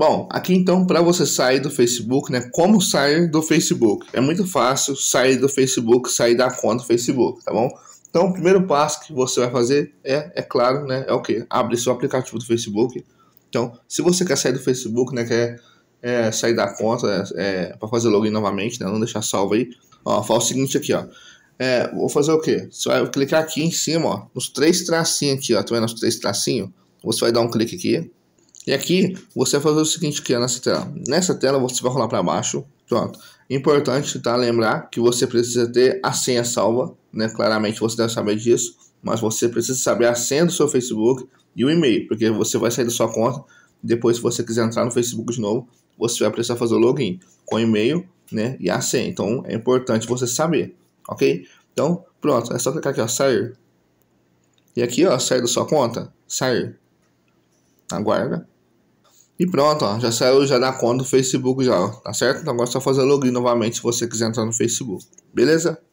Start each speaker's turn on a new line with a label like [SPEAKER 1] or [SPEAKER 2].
[SPEAKER 1] Bom, aqui então para você sair do Facebook, né? Como sair do Facebook? É muito fácil sair do Facebook, sair da conta do Facebook, tá bom? Então, o primeiro passo que você vai fazer é, é claro, né? É o que? Abre seu aplicativo do Facebook. Então, se você quer sair do Facebook, né? Quer é, sair da conta é, é para fazer login novamente, né? Não deixar salvo aí. Ó, fala o seguinte aqui, ó. É, vou fazer o que? Você vai clicar aqui em cima, ó, nos três tracinhos aqui, ó. Tá vendo os três tracinhos? Você vai dar um clique aqui e aqui você vai fazer o seguinte que é nessa tela. Nessa tela você vai rolar para baixo, pronto. Importante tá lembrar que você precisa ter a senha salva, né? Claramente você deve saber disso, mas você precisa saber a senha do seu Facebook e o e-mail, porque você vai sair da sua conta. Depois, se você quiser entrar no Facebook de novo, você vai precisar fazer o login com e-mail, né? E a senha. Então é importante você saber, ok? Então pronto, é só clicar aqui ó, sair. E aqui ó, sair da sua conta, sair. Aguarda. E pronto, ó, já saiu já da conta do Facebook já, ó, tá certo? Então agora é só fazer login novamente se você quiser entrar no Facebook, beleza?